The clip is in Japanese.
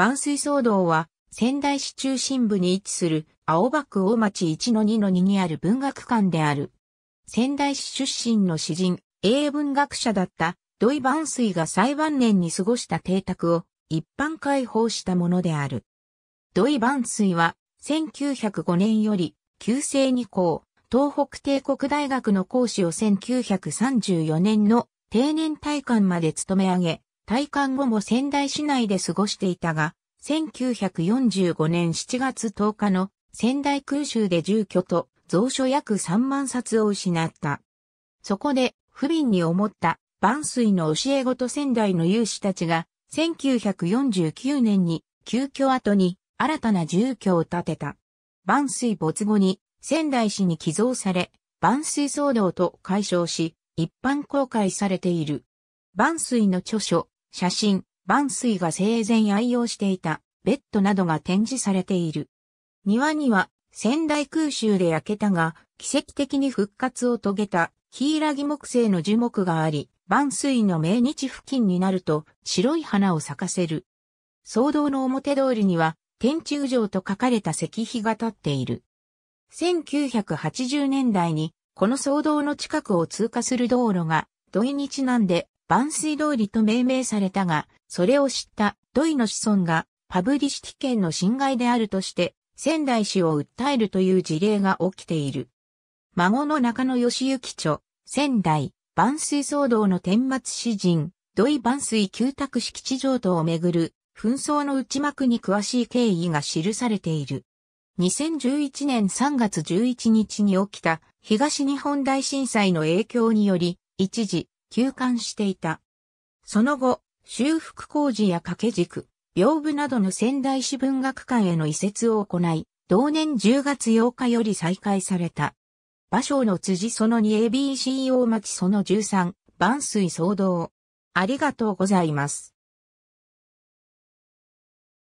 万水騒動は、仙台市中心部に位置する青葉区大町1-2-2にある文学館である。仙台市出身の詩人、英文学者だった土井万水が最晩年に過ごした邸宅を一般開放したものである。土井万水は1905年より旧制二校、東北帝国大学の講師を1934年の定年退官まで務め上げ、退官後も仙台市内で過ごしていたが、1945年7月10日の仙台空襲で住居と蔵書約3万冊を失った。そこで不憫に思った万水の教え子と仙台の有志たちが1949年に急遽後に新たな住居を建てた。万水没後に仙台市に寄贈され、万水騒動と解消し、一般公開されている。万水の著書、写真、万水が生前愛用していたベッドなどが展示されている。庭には仙台空襲で焼けたが奇跡的に復活を遂げたヒラギ木製の樹木があり、万水の命日付近になると白い花を咲かせる。騒動の表通りには天中城と書かれた石碑が立っている。1980年代にこの騒動の近くを通過する道路が土井にちなんで万水通りと命名されたが、それを知った土井の子孫がパブリシティ権の侵害であるとして、仙台市を訴えるという事例が起きている。孫の中野義行著、仙台、万水騒動の天末詩人、土井万水旧宅敷地上等をめぐる紛争の内幕に詳しい経緯が記されている。2011年3月11日に起きた東日本大震災の影響により、一時休館していた。その後、修復工事や掛け軸、屏風などの仙台市文学館への移設を行い、同年10月8日より再開された。芭蕉の辻その 2ABCO 町その13、万水騒動。ありがとうございます。